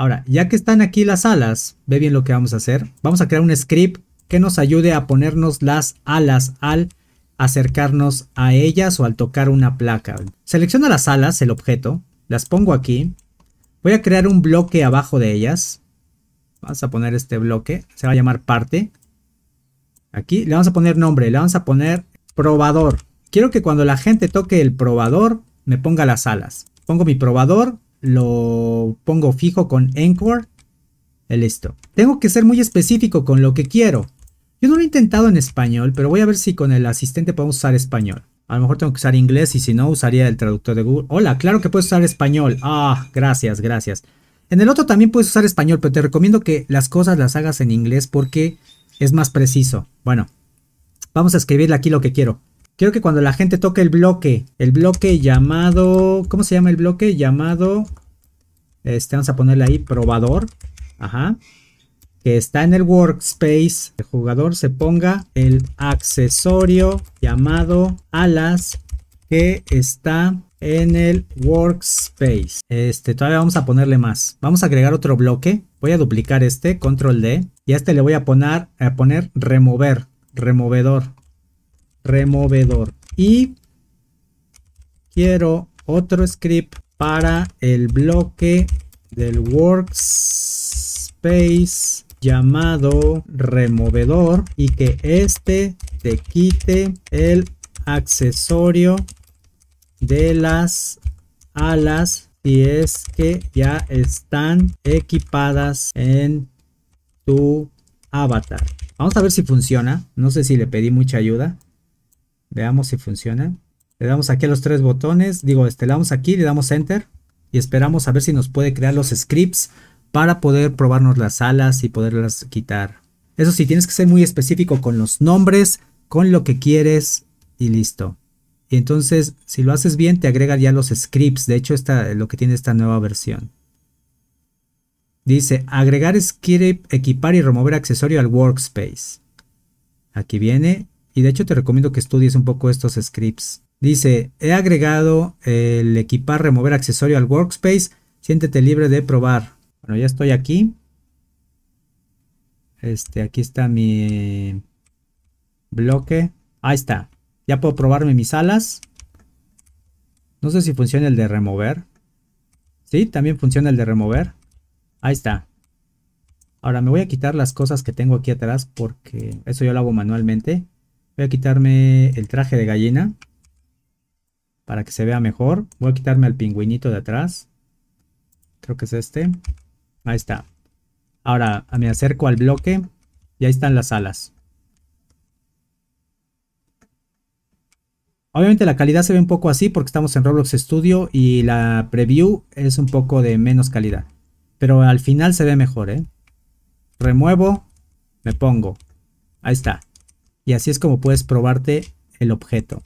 Ahora, ya que están aquí las alas, ve bien lo que vamos a hacer. Vamos a crear un script que nos ayude a ponernos las alas al acercarnos a ellas o al tocar una placa. Selecciono las alas, el objeto, las pongo aquí. Voy a crear un bloque abajo de ellas. Vamos a poner este bloque, se va a llamar parte. Aquí le vamos a poner nombre, le vamos a poner probador. Quiero que cuando la gente toque el probador, me ponga las alas. Pongo mi probador, lo pongo fijo con Anchor. Eh, listo. Tengo que ser muy específico con lo que quiero. Yo no lo he intentado en español, pero voy a ver si con el asistente podemos usar español. A lo mejor tengo que usar inglés y si no, usaría el traductor de Google. Hola, claro que puedes usar español. Ah, gracias, gracias. En el otro también puedes usar español, pero te recomiendo que las cosas las hagas en inglés porque es más preciso. Bueno, vamos a escribirle aquí lo que quiero. Quiero que cuando la gente toque el bloque, el bloque llamado, ¿cómo se llama el bloque? Llamado, este, vamos a ponerle ahí probador, ajá, que está en el workspace, el jugador se ponga el accesorio llamado alas que está en el workspace. Este, todavía vamos a ponerle más. Vamos a agregar otro bloque. Voy a duplicar este, control D. Y a este le voy a poner, a poner remover, removedor removedor. Y quiero otro script para el bloque del workspace llamado removedor y que este te quite el accesorio de las alas si es que ya están equipadas en tu avatar. Vamos a ver si funciona. No sé si le pedí mucha ayuda. Veamos si funciona. Le damos aquí a los tres botones. Digo, este, le damos aquí, le damos enter. Y esperamos a ver si nos puede crear los scripts para poder probarnos las alas y poderlas quitar. Eso sí, tienes que ser muy específico con los nombres, con lo que quieres y listo. Y entonces, si lo haces bien, te agrega ya los scripts. De hecho, esta, lo que tiene esta nueva versión. Dice, agregar script, equipar y remover accesorio al workspace. Aquí viene y de hecho te recomiendo que estudies un poco estos scripts. Dice, he agregado el equipar remover accesorio al workspace, siéntete libre de probar. Bueno, ya estoy aquí. Este, aquí está mi bloque. Ahí está. Ya puedo probarme mis alas. No sé si funciona el de remover. Sí, también funciona el de remover. Ahí está. Ahora me voy a quitar las cosas que tengo aquí atrás porque eso yo lo hago manualmente. Voy a quitarme el traje de gallina para que se vea mejor. Voy a quitarme al pingüinito de atrás. Creo que es este. Ahí está. Ahora me acerco al bloque y ahí están las alas. Obviamente la calidad se ve un poco así porque estamos en Roblox Studio y la preview es un poco de menos calidad. Pero al final se ve mejor, ¿eh? Remuevo, me pongo. Ahí está. Y así es como puedes probarte el objeto.